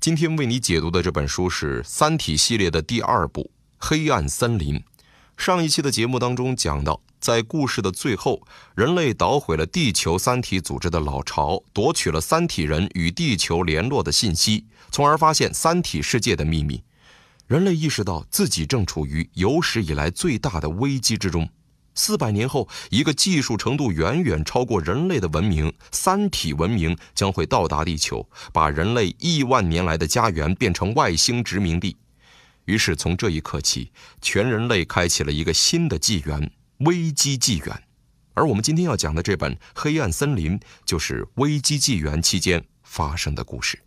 今天为你解读的这本书是《三体》系列的第二部《黑暗森林》。上一期的节目当中讲到，在故事的最后，人类捣毁了地球三体组织的老巢，夺取了三体人与地球联络的信息，从而发现三体世界的秘密。人类意识到自己正处于有史以来最大的危机之中。四百年后，一个技术程度远远超过人类的文明——三体文明将会到达地球，把人类亿万年来的家园变成外星殖民地。于是，从这一刻起，全人类开启了一个新的纪元——危机纪元。而我们今天要讲的这本《黑暗森林》，就是危机纪元期间发生的故事。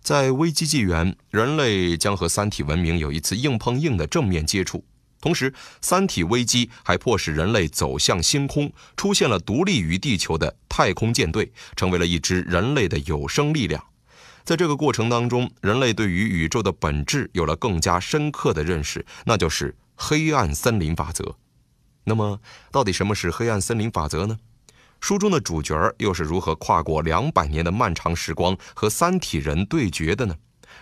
在危机纪元，人类将和三体文明有一次硬碰硬的正面接触。同时，三体危机还迫使人类走向星空，出现了独立于地球的太空舰队，成为了一支人类的有生力量。在这个过程当中，人类对于宇宙的本质有了更加深刻的认识，那就是黑暗森林法则。那么，到底什么是黑暗森林法则呢？书中的主角又是如何跨过两百年的漫长时光和三体人对决的呢？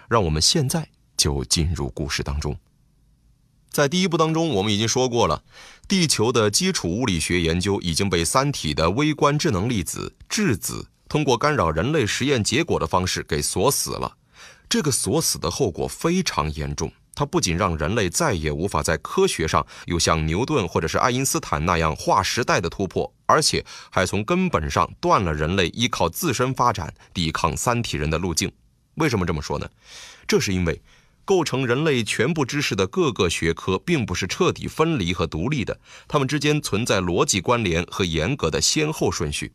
让我们现在就进入故事当中。在第一部当中，我们已经说过了，地球的基础物理学研究已经被三体的微观智能粒子质子通过干扰人类实验结果的方式给锁死了。这个锁死的后果非常严重，它不仅让人类再也无法在科学上有像牛顿或者是爱因斯坦那样划时代的突破，而且还从根本上断了人类依靠自身发展抵抗三体人的路径。为什么这么说呢？这是因为。构成人类全部知识的各个学科，并不是彻底分离和独立的，它们之间存在逻辑关联和严格的先后顺序。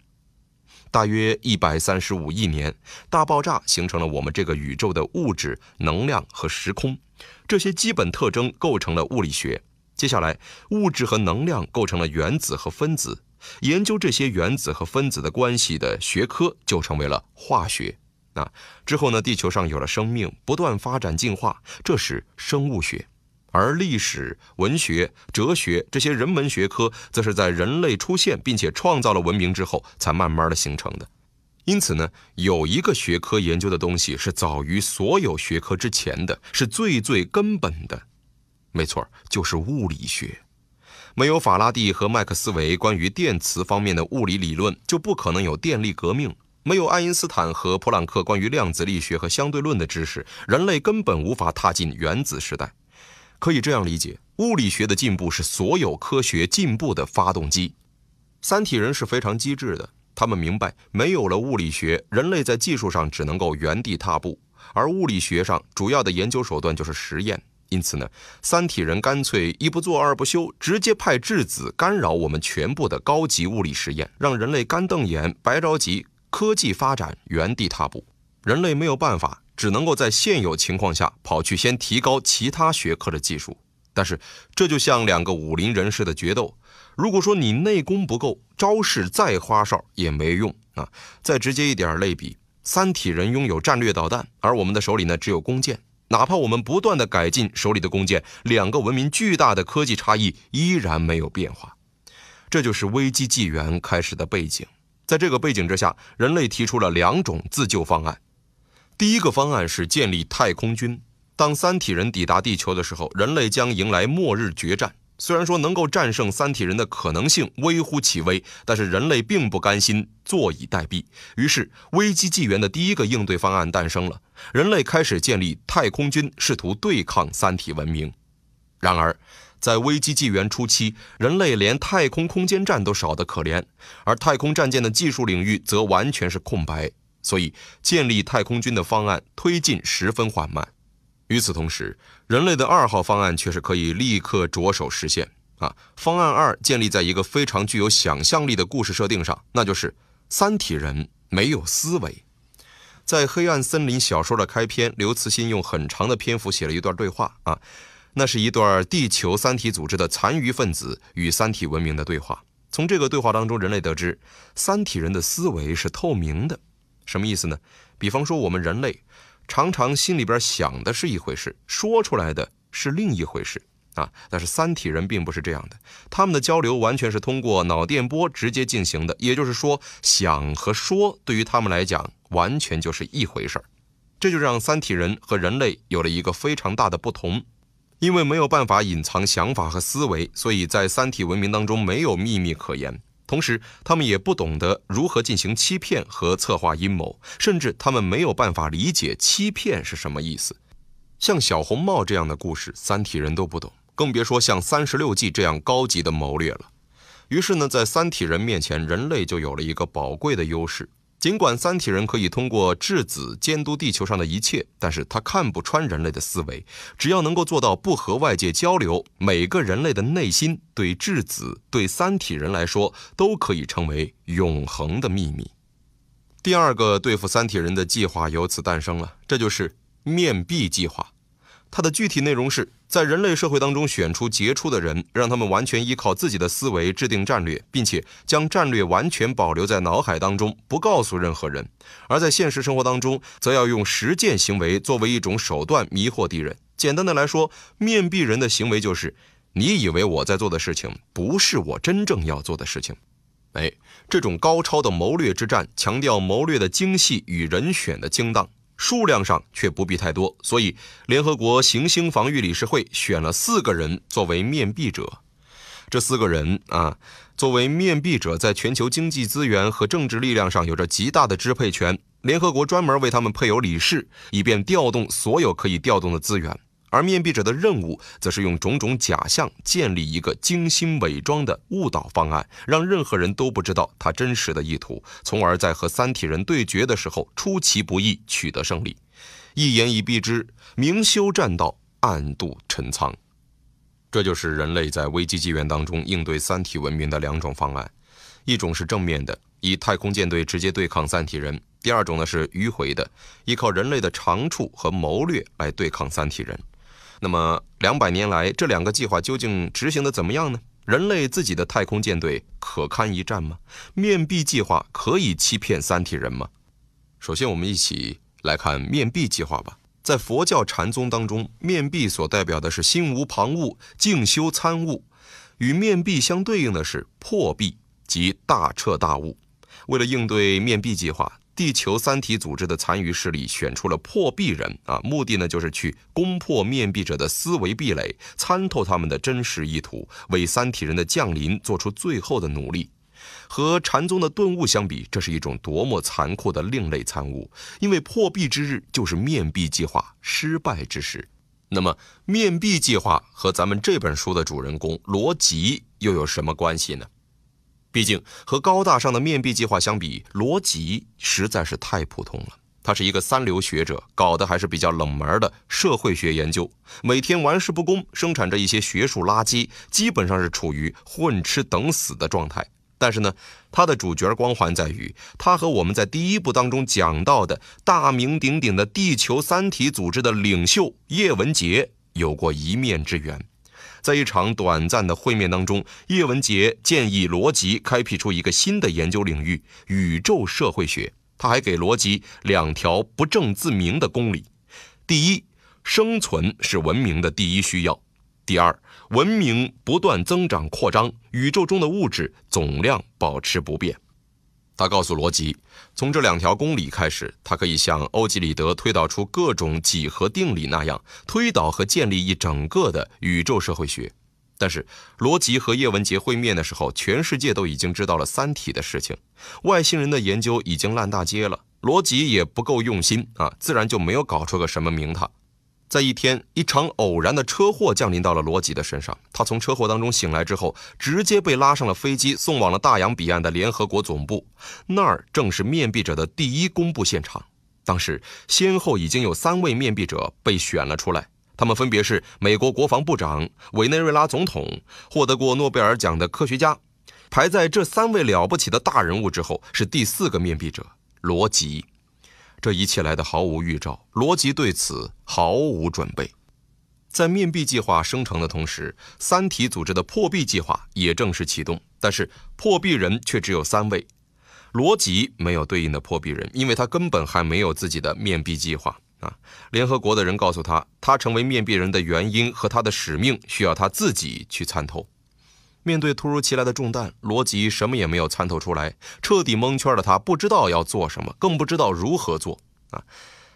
大约一百三十五亿年，大爆炸形成了我们这个宇宙的物质、能量和时空，这些基本特征构成了物理学。接下来，物质和能量构成了原子和分子，研究这些原子和分子的关系的学科就成为了化学。那之后呢？地球上有了生命，不断发展进化，这是生物学；而历史、文学、哲学这些人文学科，则是在人类出现并且创造了文明之后才慢慢的形成的。因此呢，有一个学科研究的东西是早于所有学科之前的，是最最根本的。没错，就是物理学。没有法拉第和麦克斯韦关于电磁方面的物理理论，就不可能有电力革命。没有爱因斯坦和普朗克关于量子力学和相对论的知识，人类根本无法踏进原子时代。可以这样理解，物理学的进步是所有科学进步的发动机。三体人是非常机智的，他们明白，没有了物理学，人类在技术上只能够原地踏步，而物理学上主要的研究手段就是实验。因此呢，三体人干脆一不做二不休，直接派质子干扰我们全部的高级物理实验，让人类干瞪眼白着急。科技发展原地踏步，人类没有办法，只能够在现有情况下跑去先提高其他学科的技术。但是这就像两个武林人士的决斗，如果说你内功不够，招式再花哨也没用啊。再直接一点类比，三体人拥有战略导弹，而我们的手里呢只有弓箭。哪怕我们不断的改进手里的弓箭，两个文明巨大的科技差异依然没有变化。这就是危机纪元开始的背景。在这个背景之下，人类提出了两种自救方案。第一个方案是建立太空军。当三体人抵达地球的时候，人类将迎来末日决战。虽然说能够战胜三体人的可能性微乎其微，但是人类并不甘心坐以待毙。于是，危机纪元的第一个应对方案诞生了：人类开始建立太空军，试图对抗三体文明。然而，在危机纪元初期，人类连太空空间站都少得可怜，而太空战舰的技术领域则完全是空白，所以建立太空军的方案推进十分缓慢。与此同时，人类的二号方案却是可以立刻着手实现啊。方案二建立在一个非常具有想象力的故事设定上，那就是三体人没有思维。在《黑暗森林》小说的开篇，刘慈欣用很长的篇幅写了一段对话啊。那是一段地球三体组织的残余分子与三体文明的对话。从这个对话当中，人类得知，三体人的思维是透明的，什么意思呢？比方说，我们人类常常心里边想的是一回事，说出来的是另一回事啊。但是三体人并不是这样的，他们的交流完全是通过脑电波直接进行的。也就是说，想和说对于他们来讲完全就是一回事儿。这就让三体人和人类有了一个非常大的不同。因为没有办法隐藏想法和思维，所以在三体文明当中没有秘密可言。同时，他们也不懂得如何进行欺骗和策划阴谋，甚至他们没有办法理解欺骗是什么意思。像小红帽这样的故事，三体人都不懂，更别说像三十六计这样高级的谋略了。于是呢，在三体人面前，人类就有了一个宝贵的优势。尽管三体人可以通过质子监督地球上的一切，但是他看不穿人类的思维。只要能够做到不和外界交流，每个人类的内心对质子、对三体人来说，都可以成为永恒的秘密。第二个对付三体人的计划由此诞生了，这就是面壁计划。它的具体内容是在人类社会当中选出杰出的人，让他们完全依靠自己的思维制定战略，并且将战略完全保留在脑海当中，不告诉任何人。而在现实生活当中，则要用实践行为作为一种手段迷惑敌人。简单的来说，面壁人的行为就是：你以为我在做的事情，不是我真正要做的事情。哎，这种高超的谋略之战，强调谋略的精细与人选的精当。数量上却不必太多，所以联合国行星防御理事会选了四个人作为面壁者。这四个人啊，作为面壁者，在全球经济资源和政治力量上有着极大的支配权。联合国专门为他们配有理事，以便调动所有可以调动的资源。而面壁者的任务，则是用种种假象建立一个精心伪装的误导方案，让任何人都不知道他真实的意图，从而在和三体人对决的时候出其不意取得胜利。一言以蔽之，明修栈道，暗度陈仓。这就是人类在危机纪元当中应对三体文明的两种方案：一种是正面的，以太空舰队直接对抗三体人；第二种呢是迂回的，依靠人类的长处和谋略来对抗三体人。那么两百年来，这两个计划究竟执行的怎么样呢？人类自己的太空舰队可堪一战吗？面壁计划可以欺骗三体人吗？首先，我们一起来看面壁计划吧。在佛教禅宗当中，面壁所代表的是心无旁骛、静修参悟；与面壁相对应的是破壁及大彻大悟。为了应对面壁计划。地球三体组织的残余势力选出了破壁人啊，目的呢就是去攻破面壁者的思维壁垒，参透他们的真实意图，为三体人的降临做出最后的努力。和禅宗的顿悟相比，这是一种多么残酷的另类参悟！因为破壁之日就是面壁计划失败之时。那么，面壁计划和咱们这本书的主人公罗辑又有什么关系呢？毕竟和高大上的面壁计划相比，罗辑实在是太普通了。他是一个三流学者，搞的还是比较冷门的社会学研究，每天玩世不恭，生产着一些学术垃圾，基本上是处于混吃等死的状态。但是呢，他的主角光环在于，他和我们在第一部当中讲到的大名鼎鼎的地球三体组织的领袖叶文洁有过一面之缘。在一场短暂的会面当中，叶文杰建议罗辑开辟出一个新的研究领域——宇宙社会学。他还给罗辑两条不证自明的公理：第一，生存是文明的第一需要；第二，文明不断增长扩张，宇宙中的物质总量保持不变。他告诉罗辑，从这两条公理开始，他可以像欧几里得推导出各种几何定理那样，推导和建立一整个的宇宙社会学。但是，罗辑和叶文洁会面的时候，全世界都已经知道了《三体》的事情，外星人的研究已经烂大街了，罗辑也不够用心啊，自然就没有搞出个什么名堂。在一天，一场偶然的车祸降临到了罗吉的身上。他从车祸当中醒来之后，直接被拉上了飞机，送往了大洋彼岸的联合国总部。那儿正是面壁者的第一公布现场。当时，先后已经有三位面壁者被选了出来，他们分别是美国国防部长、委内瑞拉总统、获得过诺贝尔奖的科学家。排在这三位了不起的大人物之后，是第四个面壁者——罗吉。这一切来的毫无预兆，罗辑对此毫无准备。在面壁计划生成的同时，三体组织的破壁计划也正式启动。但是破壁人却只有三位，罗辑没有对应的破壁人，因为他根本还没有自己的面壁计划啊。联合国的人告诉他，他成为面壁人的原因和他的使命需要他自己去参透。面对突如其来的重担，罗辑什么也没有参透出来，彻底蒙圈的他不知道要做什么，更不知道如何做啊！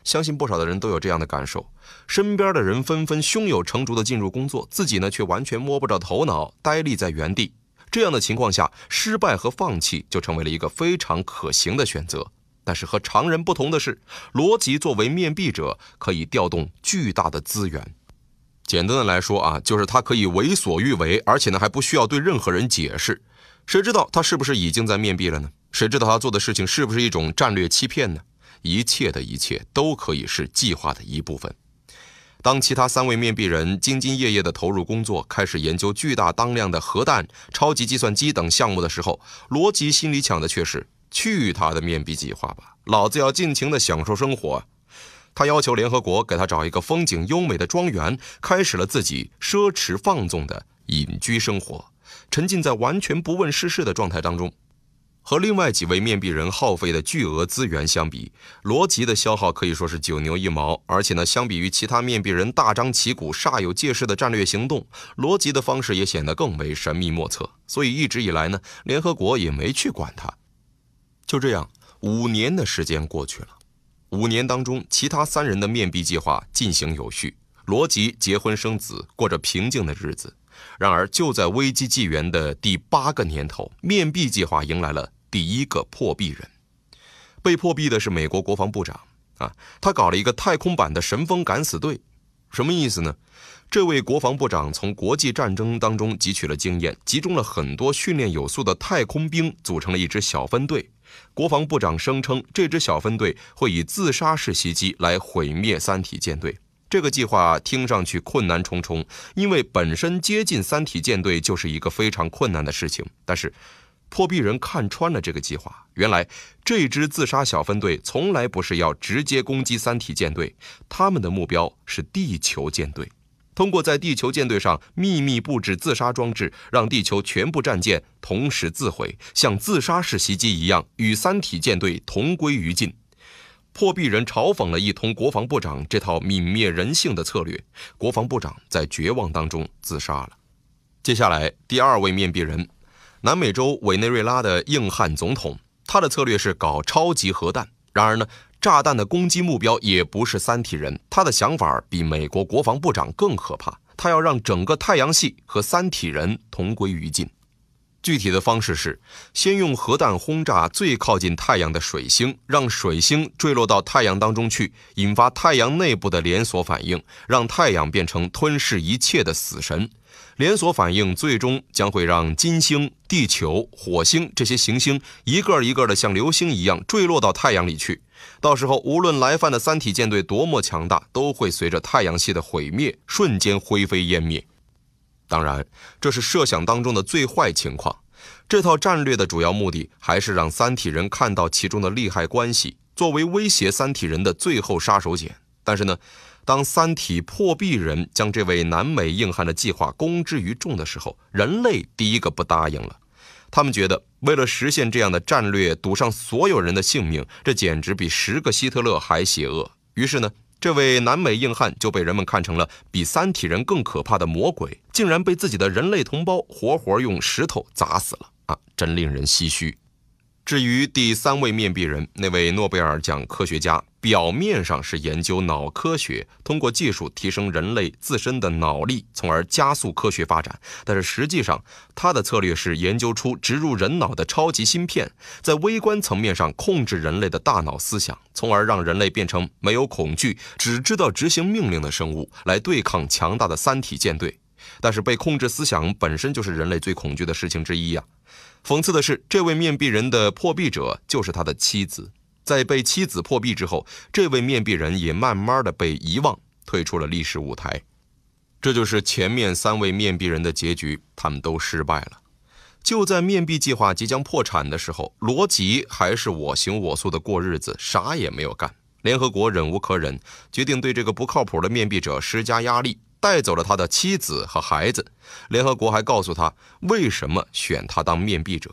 相信不少的人都有这样的感受：身边的人纷纷胸有成竹地进入工作，自己呢却完全摸不着头脑，呆立在原地。这样的情况下，失败和放弃就成为了一个非常可行的选择。但是和常人不同的是，罗辑作为面壁者，可以调动巨大的资源。简单的来说啊，就是他可以为所欲为，而且呢还不需要对任何人解释。谁知道他是不是已经在面壁了呢？谁知道他做的事情是不是一种战略欺骗呢？一切的一切都可以是计划的一部分。当其他三位面壁人兢兢业业地投入工作，开始研究巨大当量的核弹、超级计算机等项目的时候，罗辑心里想的却是：去他的面壁计划吧，老子要尽情地享受生活。他要求联合国给他找一个风景优美的庄园，开始了自己奢侈放纵的隐居生活，沉浸在完全不问世事的状态当中。和另外几位面壁人耗费的巨额资源相比，罗辑的消耗可以说是九牛一毛。而且呢，相比于其他面壁人大张旗鼓、煞有介事的战略行动，罗辑的方式也显得更为神秘莫测。所以一直以来呢，联合国也没去管他。就这样，五年的时间过去了。五年当中，其他三人的面壁计划进行有序，罗辑结婚生子，过着平静的日子。然而，就在危机纪元的第八个年头，面壁计划迎来了第一个破壁人。被破壁的是美国国防部长啊！他搞了一个太空版的神风敢死队，什么意思呢？这位国防部长从国际战争当中汲取了经验，集中了很多训练有素的太空兵，组成了一支小分队。国防部长声称，这支小分队会以自杀式袭击来毁灭三体舰队。这个计划听上去困难重重，因为本身接近三体舰队就是一个非常困难的事情。但是，破壁人看穿了这个计划。原来，这支自杀小分队从来不是要直接攻击三体舰队，他们的目标是地球舰队。通过在地球舰队上秘密布置自杀装置，让地球全部战舰同时自毁，像自杀式袭击一样与三体舰队同归于尽。破壁人嘲讽了一通国防部长这套泯灭人性的策略，国防部长在绝望当中自杀了。接下来，第二位面壁人，南美洲委内瑞拉的硬汉总统，他的策略是搞超级核弹。然而呢？炸弹的攻击目标也不是三体人，他的想法比美国国防部长更可怕。他要让整个太阳系和三体人同归于尽。具体的方式是，先用核弹轰炸最靠近太阳的水星，让水星坠落到太阳当中去，引发太阳内部的连锁反应，让太阳变成吞噬一切的死神。连锁反应最终将会让金星、地球、火星这些行星一个一个的像流星一样坠落到太阳里去。到时候，无论来犯的三体舰队多么强大，都会随着太阳系的毁灭瞬间灰飞烟灭。当然，这是设想当中的最坏情况。这套战略的主要目的还是让三体人看到其中的利害关系，作为威胁三体人的最后杀手锏。但是呢？当三体破壁人将这位南美硬汉的计划公之于众的时候，人类第一个不答应了。他们觉得，为了实现这样的战略，赌上所有人的性命，这简直比十个希特勒还邪恶。于是呢，这位南美硬汉就被人们看成了比三体人更可怕的魔鬼，竟然被自己的人类同胞活活用石头砸死了。啊，真令人唏嘘。至于第三位面壁人，那位诺贝尔奖科学家，表面上是研究脑科学，通过技术提升人类自身的脑力，从而加速科学发展。但是实际上，他的策略是研究出植入人脑的超级芯片，在微观层面上控制人类的大脑思想，从而让人类变成没有恐惧、只知道执行命令的生物，来对抗强大的三体舰队。但是被控制思想本身就是人类最恐惧的事情之一呀。讽刺的是，这位面壁人的破壁者就是他的妻子。在被妻子破壁之后，这位面壁人也慢慢的被遗忘，退出了历史舞台。这就是前面三位面壁人的结局，他们都失败了。就在面壁计划即将破产的时候，罗辑还是我行我素的过日子，啥也没有干。联合国忍无可忍，决定对这个不靠谱的面壁者施加压力。带走了他的妻子和孩子，联合国还告诉他为什么选他当面壁者。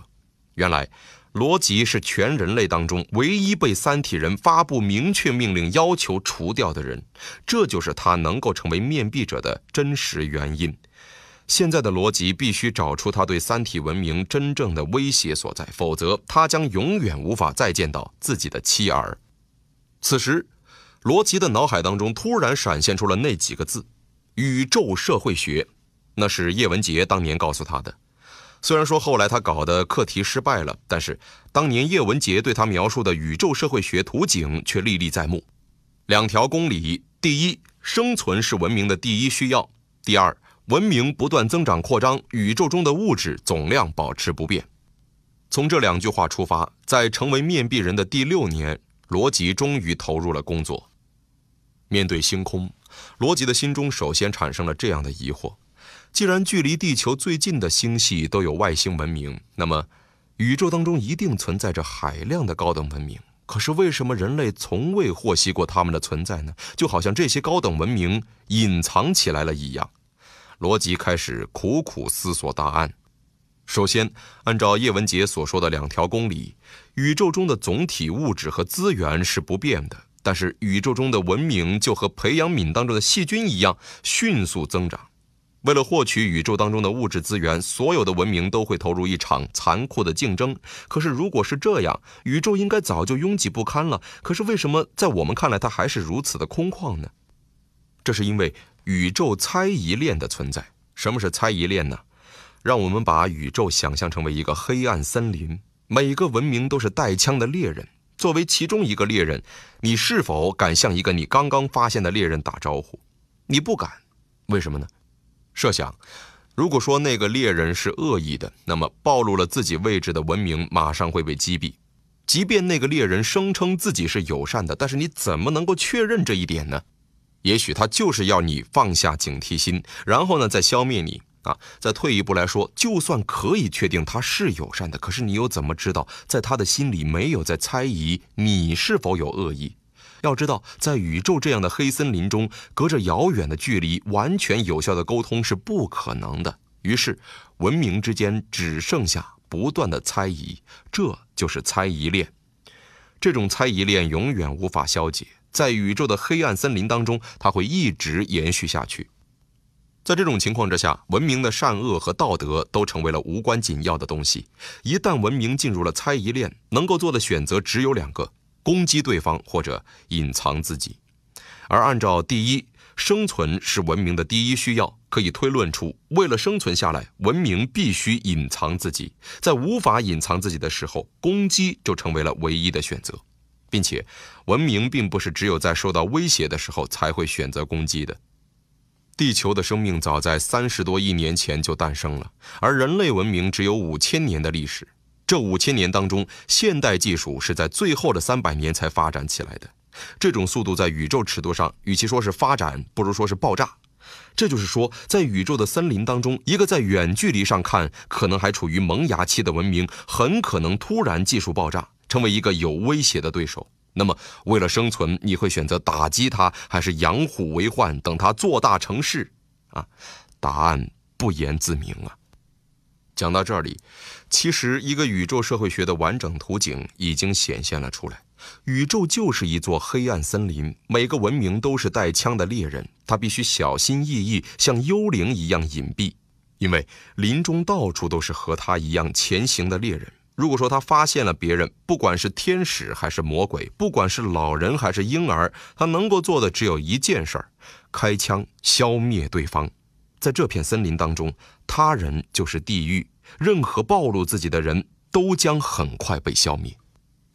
原来，罗辑是全人类当中唯一被三体人发布明确命令要求除掉的人，这就是他能够成为面壁者的真实原因。现在的罗辑必须找出他对三体文明真正的威胁所在，否则他将永远无法再见到自己的妻儿。此时，罗辑的脑海当中突然闪现出了那几个字。宇宙社会学，那是叶文杰当年告诉他的。虽然说后来他搞的课题失败了，但是当年叶文杰对他描述的宇宙社会学图景却历历在目。两条公理：第一，生存是文明的第一需要；第二，文明不断增长扩张，宇宙中的物质总量保持不变。从这两句话出发，在成为面壁人的第六年，罗辑终于投入了工作。面对星空。罗辑的心中首先产生了这样的疑惑：既然距离地球最近的星系都有外星文明，那么宇宙当中一定存在着海量的高等文明。可是为什么人类从未获悉过他们的存在呢？就好像这些高等文明隐藏起来了一样。罗辑开始苦苦思索答案。首先，按照叶文洁所说的两条公理，宇宙中的总体物质和资源是不变的。但是宇宙中的文明就和培养皿当中的细菌一样迅速增长。为了获取宇宙当中的物质资源，所有的文明都会投入一场残酷的竞争。可是如果是这样，宇宙应该早就拥挤不堪了。可是为什么在我们看来它还是如此的空旷呢？这是因为宇宙猜疑链的存在。什么是猜疑链呢？让我们把宇宙想象成为一个黑暗森林，每个文明都是带枪的猎人。作为其中一个猎人，你是否敢向一个你刚刚发现的猎人打招呼？你不敢，为什么呢？设想，如果说那个猎人是恶意的，那么暴露了自己位置的文明马上会被击毙。即便那个猎人声称自己是友善的，但是你怎么能够确认这一点呢？也许他就是要你放下警惕心，然后呢再消灭你。啊，再退一步来说，就算可以确定他是友善的，可是你又怎么知道在他的心里没有在猜疑你是否有恶意？要知道，在宇宙这样的黑森林中，隔着遥远的距离，完全有效的沟通是不可能的。于是，文明之间只剩下不断的猜疑，这就是猜疑链。这种猜疑链永远无法消解，在宇宙的黑暗森林当中，它会一直延续下去。在这种情况之下，文明的善恶和道德都成为了无关紧要的东西。一旦文明进入了猜疑链，能够做的选择只有两个：攻击对方或者隐藏自己。而按照第一，生存是文明的第一需要，可以推论出，为了生存下来，文明必须隐藏自己。在无法隐藏自己的时候，攻击就成为了唯一的选择，并且，文明并不是只有在受到威胁的时候才会选择攻击的。地球的生命早在三十多亿年前就诞生了，而人类文明只有五千年的历史。这五千年当中，现代技术是在最后的三百年才发展起来的。这种速度在宇宙尺度上，与其说是发展，不如说是爆炸。这就是说，在宇宙的森林当中，一个在远距离上看可能还处于萌芽期的文明，很可能突然技术爆炸，成为一个有威胁的对手。那么，为了生存，你会选择打击他，还是养虎为患，等他做大成事？啊，答案不言自明啊！讲到这里，其实一个宇宙社会学的完整图景已经显现了出来：宇宙就是一座黑暗森林，每个文明都是带枪的猎人，他必须小心翼翼，像幽灵一样隐蔽，因为林中到处都是和他一样前行的猎人。如果说他发现了别人，不管是天使还是魔鬼，不管是老人还是婴儿，他能够做的只有一件事：儿开枪消灭对方。在这片森林当中，他人就是地狱，任何暴露自己的人都将很快被消灭。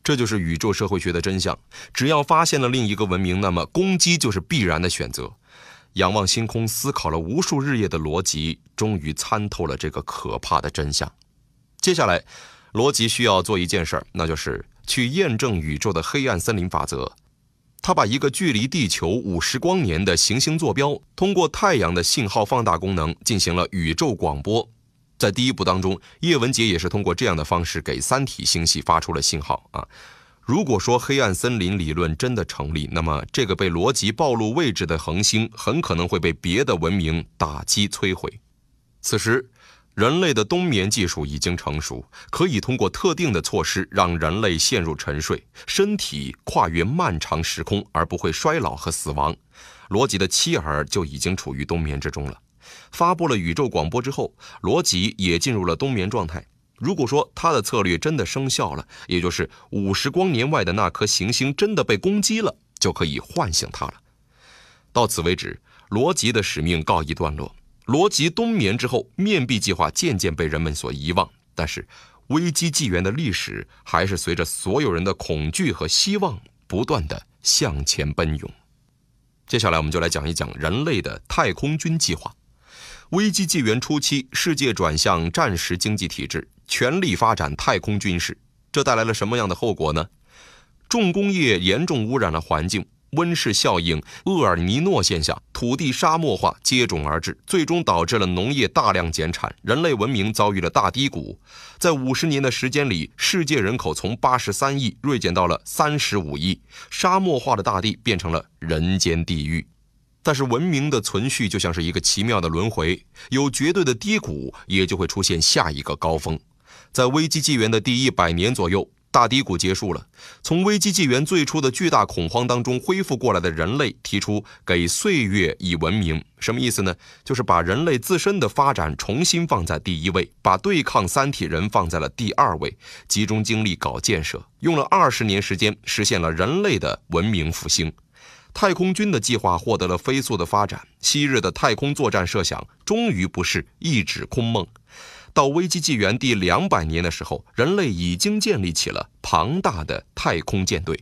这就是宇宙社会学的真相。只要发现了另一个文明，那么攻击就是必然的选择。仰望星空，思考了无数日夜的逻辑，终于参透了这个可怕的真相。接下来。罗辑需要做一件事儿，那就是去验证宇宙的黑暗森林法则。他把一个距离地球五十光年的行星坐标，通过太阳的信号放大功能进行了宇宙广播。在第一部当中，叶文洁也是通过这样的方式给三体星系发出了信号啊。如果说黑暗森林理论真的成立，那么这个被罗辑暴露位置的恒星，很可能会被别的文明打击摧毁。此时。人类的冬眠技术已经成熟，可以通过特定的措施让人类陷入沉睡，身体跨越漫长时空而不会衰老和死亡。罗辑的妻儿就已经处于冬眠之中了。发布了宇宙广播之后，罗辑也进入了冬眠状态。如果说他的策略真的生效了，也就是五十光年外的那颗行星真的被攻击了，就可以唤醒他了。到此为止，罗辑的使命告一段落。罗辑冬眠之后，面壁计划渐渐被人们所遗忘。但是，危机纪元的历史还是随着所有人的恐惧和希望不断的向前奔涌。接下来，我们就来讲一讲人类的太空军计划。危机纪元初期，世界转向战时经济体制，全力发展太空军事，这带来了什么样的后果呢？重工业严重污染了环境。温室效应、厄尔尼诺现象、土地沙漠化接踵而至，最终导致了农业大量减产，人类文明遭遇了大低谷。在五十年的时间里，世界人口从八十三亿锐减到了三十五亿，沙漠化的大地变成了人间地狱。但是，文明的存续就像是一个奇妙的轮回，有绝对的低谷，也就会出现下一个高峰。在危机纪元的第一百年左右。大低谷结束了，从危机纪元最初的巨大恐慌当中恢复过来的人类提出给岁月以文明，什么意思呢？就是把人类自身的发展重新放在第一位，把对抗三体人放在了第二位，集中精力搞建设，用了二十年时间实现了人类的文明复兴。太空军的计划获得了飞速的发展，昔日的太空作战设想终于不是一纸空梦。到危机纪元第两百年的时候，人类已经建立起了庞大的太空舰队。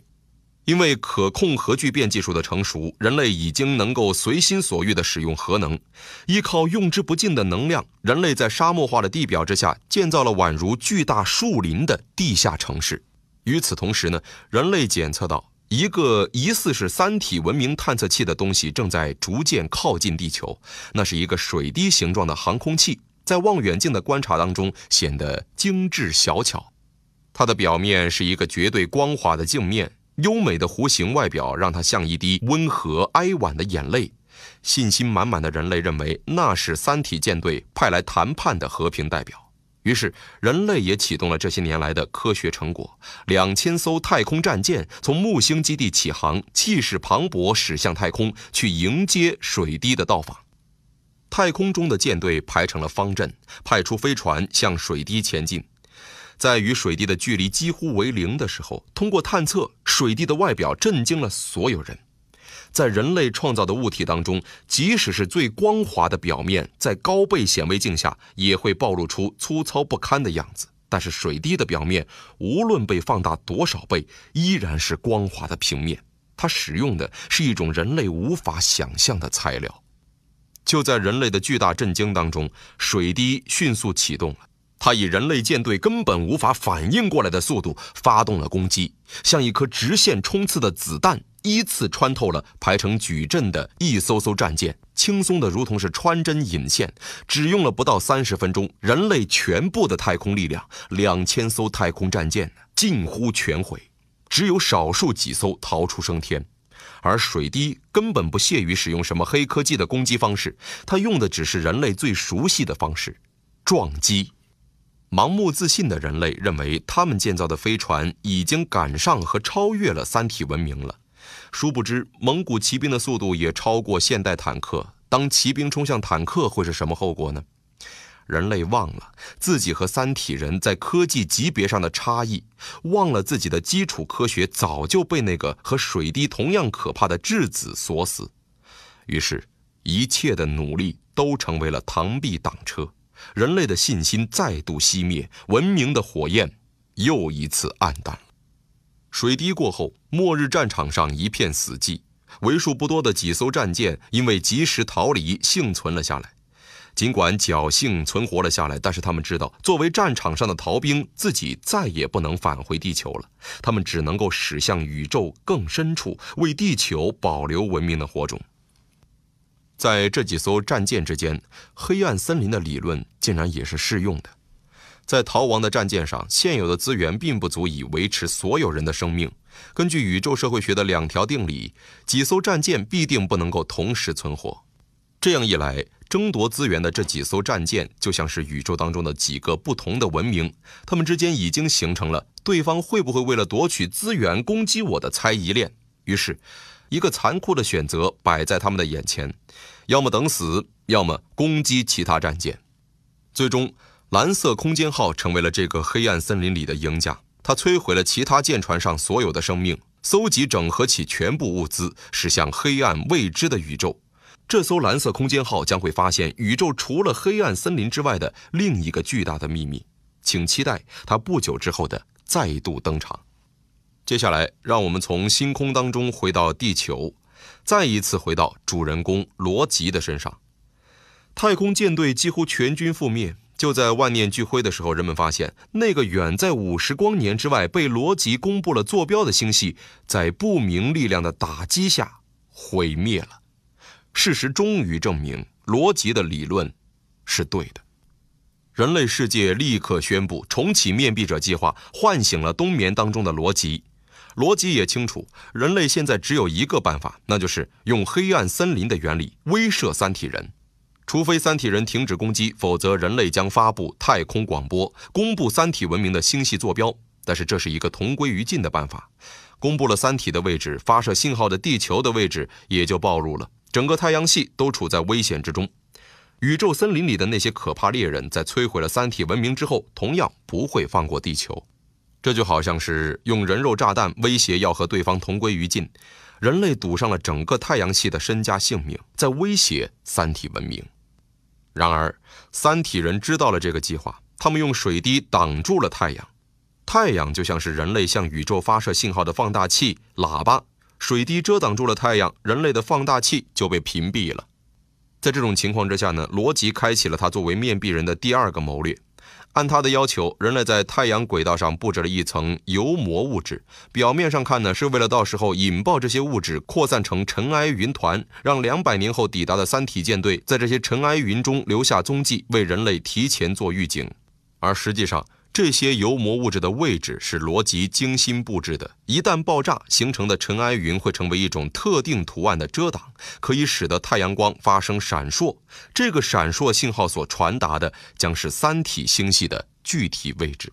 因为可控核聚变技术的成熟，人类已经能够随心所欲的使用核能。依靠用之不尽的能量，人类在沙漠化的地表之下建造了宛如巨大树林的地下城市。与此同时呢，人类检测到一个疑似是三体文明探测器的东西正在逐渐靠近地球。那是一个水滴形状的航空器。在望远镜的观察当中，显得精致小巧。它的表面是一个绝对光滑的镜面，优美的弧形外表让它像一滴温和哀婉的眼泪。信心满满的人类认为那是三体舰队派来谈判的和平代表，于是人类也启动了这些年来的科学成果，两千艘太空战舰从木星基地起航，气势磅礴，驶向太空去迎接水滴的到访。太空中的舰队排成了方阵，派出飞船向水滴前进。在与水滴的距离几乎为零的时候，通过探测，水滴的外表震惊了所有人。在人类创造的物体当中，即使是最光滑的表面，在高倍显微镜下也会暴露出粗糙不堪的样子。但是水滴的表面，无论被放大多少倍，依然是光滑的平面。它使用的是一种人类无法想象的材料。就在人类的巨大震惊当中，水滴迅速启动了。它以人类舰队根本无法反应过来的速度发动了攻击，像一颗直线冲刺的子弹，依次穿透了排成矩阵的一艘艘战舰，轻松的如同是穿针引线。只用了不到三十分钟，人类全部的太空力量，两千艘太空战舰近乎全毁，只有少数几艘逃出升天。而水滴根本不屑于使用什么黑科技的攻击方式，它用的只是人类最熟悉的方式——撞击。盲目自信的人类认为他们建造的飞船已经赶上和超越了三体文明了，殊不知蒙古骑兵的速度也超过现代坦克。当骑兵冲向坦克，会是什么后果呢？人类忘了自己和三体人在科技级别上的差异，忘了自己的基础科学早就被那个和水滴同样可怕的质子锁死，于是，一切的努力都成为了螳臂挡车，人类的信心再度熄灭，文明的火焰又一次黯淡了。水滴过后，末日战场上一片死寂，为数不多的几艘战舰因为及时逃离，幸存了下来。尽管侥幸存活了下来，但是他们知道，作为战场上的逃兵，自己再也不能返回地球了。他们只能够驶向宇宙更深处，为地球保留文明的火种。在这几艘战舰之间，黑暗森林的理论竟然也是适用的。在逃亡的战舰上，现有的资源并不足以维持所有人的生命。根据宇宙社会学的两条定理，几艘战舰必定不能够同时存活。这样一来，争夺资源的这几艘战舰，就像是宇宙当中的几个不同的文明，他们之间已经形成了对方会不会为了夺取资源攻击我的猜疑链。于是，一个残酷的选择摆在他们的眼前：要么等死，要么攻击其他战舰。最终，蓝色空间号成为了这个黑暗森林里的赢家。它摧毁了其他舰船上所有的生命，搜集整合起全部物资，驶向黑暗未知的宇宙。这艘蓝色空间号将会发现宇宙除了黑暗森林之外的另一个巨大的秘密，请期待它不久之后的再度登场。接下来，让我们从星空当中回到地球，再一次回到主人公罗吉的身上。太空舰队几乎全军覆灭，就在万念俱灰的时候，人们发现那个远在五十光年之外被罗辑公布了坐标的星系，在不明力量的打击下毁灭了。事实终于证明，罗辑的理论是对的。人类世界立刻宣布重启面壁者计划，唤醒了冬眠当中的罗辑。罗辑也清楚，人类现在只有一个办法，那就是用黑暗森林的原理威慑三体人。除非三体人停止攻击，否则人类将发布太空广播，公布三体文明的星系坐标。但是这是一个同归于尽的办法。公布了三体的位置，发射信号的地球的位置也就暴露了。整个太阳系都处在危险之中，宇宙森林里的那些可怕猎人在摧毁了三体文明之后，同样不会放过地球。这就好像是用人肉炸弹威胁要和对方同归于尽，人类赌上了整个太阳系的身家性命，在威胁三体文明。然而，三体人知道了这个计划，他们用水滴挡住了太阳，太阳就像是人类向宇宙发射信号的放大器、喇叭。水滴遮挡住了太阳，人类的放大器就被屏蔽了。在这种情况之下呢，罗辑开启了他作为面壁人的第二个谋略。按他的要求，人类在太阳轨道上布置了一层油膜物质。表面上看呢，是为了到时候引爆这些物质，扩散成尘埃云团，让两百年后抵达的三体舰队在这些尘埃云中留下踪迹，为人类提前做预警。而实际上，这些油膜物质的位置是罗辑精心布置的。一旦爆炸形成的尘埃云会成为一种特定图案的遮挡，可以使得太阳光发生闪烁。这个闪烁信号所传达的将是三体星系的具体位置。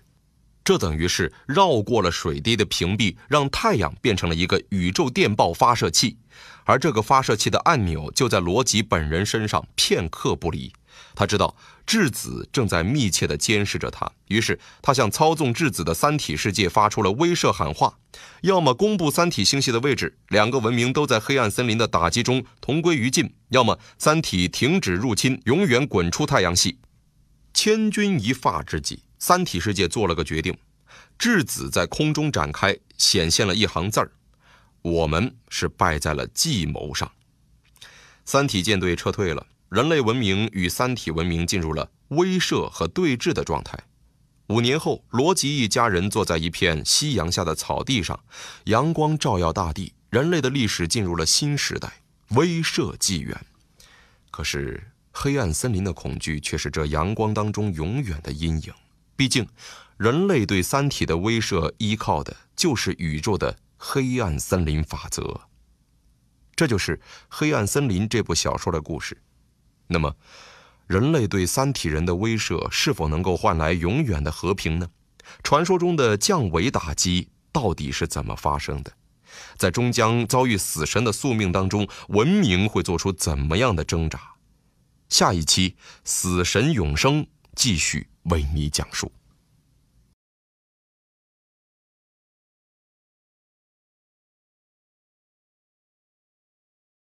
这等于是绕过了水滴的屏蔽，让太阳变成了一个宇宙电报发射器，而这个发射器的按钮就在罗辑本人身上，片刻不离。他知道质子正在密切地监视着他，于是他向操纵质子的三体世界发出了威慑喊话：要么公布三体星系的位置，两个文明都在黑暗森林的打击中同归于尽；要么三体停止入侵，永远滚出太阳系。千钧一发之际，三体世界做了个决定，质子在空中展开，显现了一行字儿：“我们是败在了计谋上。”三体舰队撤退了。人类文明与三体文明进入了威慑和对峙的状态。五年后，罗辑一家人坐在一片夕阳下的草地上，阳光照耀大地。人类的历史进入了新时代——威慑纪元。可是，黑暗森林的恐惧却是这阳光当中永远的阴影。毕竟，人类对三体的威慑依靠的就是宇宙的黑暗森林法则。这就是《黑暗森林》这部小说的故事。那么，人类对三体人的威慑是否能够换来永远的和平呢？传说中的降维打击到底是怎么发生的？在终将遭遇死神的宿命当中，文明会做出怎么样的挣扎？下一期《死神永生》继续为你讲述。